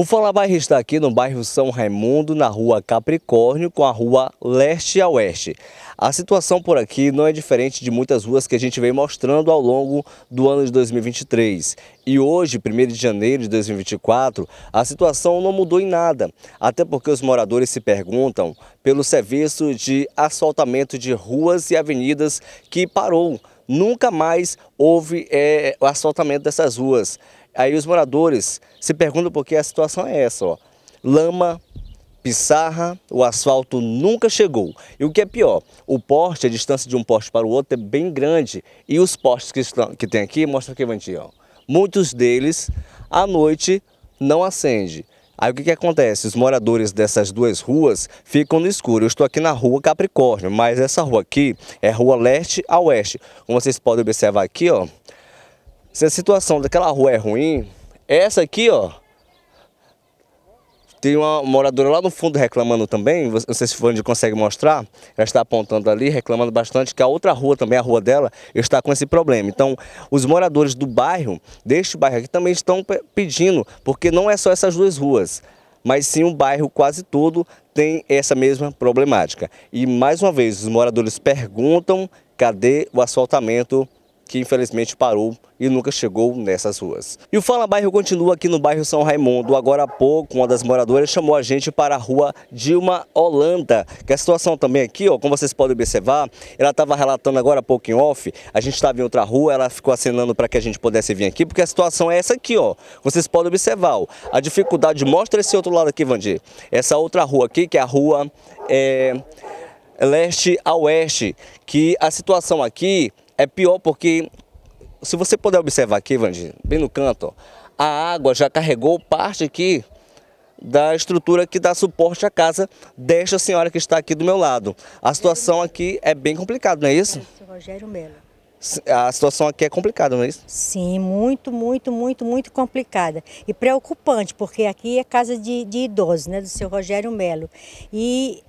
O Fala Bairro está aqui no bairro São Raimundo, na rua Capricórnio, com a rua Leste a Oeste. A situação por aqui não é diferente de muitas ruas que a gente vem mostrando ao longo do ano de 2023. E hoje, 1 de janeiro de 2024, a situação não mudou em nada, até porque os moradores se perguntam pelo serviço de asfaltamento de ruas e avenidas que parou nunca mais houve é, eh, o asfaltamento dessas ruas. Aí os moradores se perguntam por que a situação é essa, ó. Lama, pissarra, o asfalto nunca chegou. E o que é pior, o poste, a distância de um poste para o outro é bem grande. E os postes que, estão, que tem aqui, mostra aqui, Vantinho, ó. Muitos deles, à noite, não acende. Aí o que, que acontece? Os moradores dessas duas ruas ficam no escuro. Eu estou aqui na rua Capricórnio, mas essa rua aqui é rua leste a oeste. Como vocês podem observar aqui, ó, se a situação daquela rua é ruim, essa aqui, ó, tem uma moradora lá no fundo reclamando também, não sei se o Fernando consegue mostrar, ela está apontando ali, reclamando bastante, que a outra rua também, a rua dela, está com esse problema. Então, os moradores do bairro, deste bairro aqui, também estão pedindo, porque não é só essas duas ruas, mas sim o bairro quase todo tem essa mesma problemática. E, mais uma vez, os moradores perguntam cadê o asfaltamento que infelizmente parou e nunca chegou nessas ruas. E o Fala Bairro continua aqui no bairro São Raimundo. Agora há pouco, uma das moradoras chamou a gente para a rua Dilma Holanda, que é a situação também aqui, ó, como vocês podem observar, ela estava relatando agora há pouco em off, a gente estava em outra rua, ela ficou acenando para que a gente pudesse vir aqui, porque a situação é essa aqui, ó. Vocês podem observar, ó, a dificuldade, mostra esse outro lado aqui, Vandir, essa outra rua aqui, que é a rua... É, leste a oeste, que a situação aqui é pior porque, se você puder observar aqui, Vandir, bem no canto, a água já carregou parte aqui da estrutura que dá suporte à casa desta senhora que está aqui do meu lado. A situação aqui é bem complicada, não é isso? Rogério Mello. A situação aqui é complicada, não é isso? Sim, muito, muito, muito, muito complicada. E preocupante, porque aqui é casa de, de idosos, né, do seu Rogério Melo. E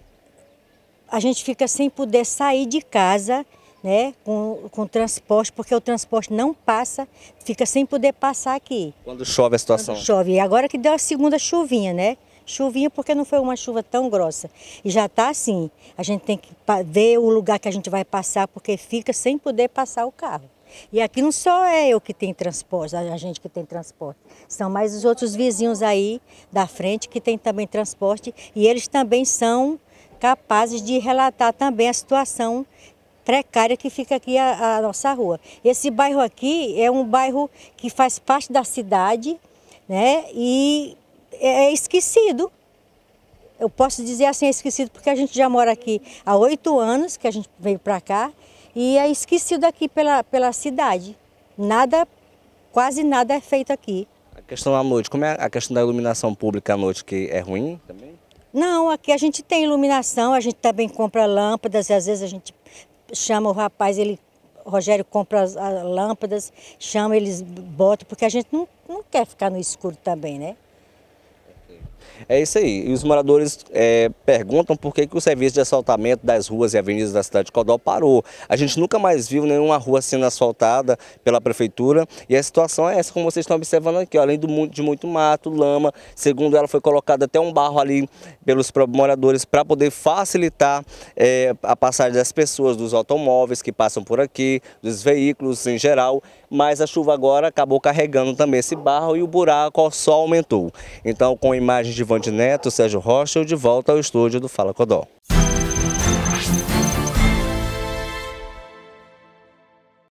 a gente fica sem poder sair de casa né, com, com transporte, porque o transporte não passa, fica sem poder passar aqui. Quando chove a situação? Quando chove. E agora que deu a segunda chuvinha, né? Chuvinha porque não foi uma chuva tão grossa. E já está assim, a gente tem que ver o lugar que a gente vai passar, porque fica sem poder passar o carro. E aqui não só é eu que tem transporte, a gente que tem transporte. São mais os outros vizinhos aí da frente que tem também transporte e eles também são capazes de relatar também a situação precária que fica aqui a, a nossa rua. Esse bairro aqui é um bairro que faz parte da cidade né, e é, é esquecido. Eu posso dizer assim, é esquecido porque a gente já mora aqui há oito anos que a gente veio para cá e é esquecido aqui pela, pela cidade. Nada, quase nada é feito aqui. A questão à noite, como é a questão da iluminação pública à noite, que é ruim também? Não, aqui a gente tem iluminação, a gente também compra lâmpadas, e às vezes a gente chama o rapaz, ele, o Rogério compra as, as lâmpadas, chama eles, bota, porque a gente não, não quer ficar no escuro também, né? É isso aí. E os moradores é, perguntam por que, que o serviço de assaltamento das ruas e avenidas da cidade de Codó parou. A gente nunca mais viu nenhuma rua sendo assaltada pela prefeitura e a situação é essa, como vocês estão observando aqui, ó, além do, de muito mato, lama. Segundo ela, foi colocado até um barro ali pelos moradores para poder facilitar é, a passagem das pessoas, dos automóveis que passam por aqui, dos veículos em geral mas a chuva agora acabou carregando também esse barro e o buraco só aumentou. Então, com imagens de Vande Neto, Sérgio Rocha, eu de volta ao estúdio do Fala Codó.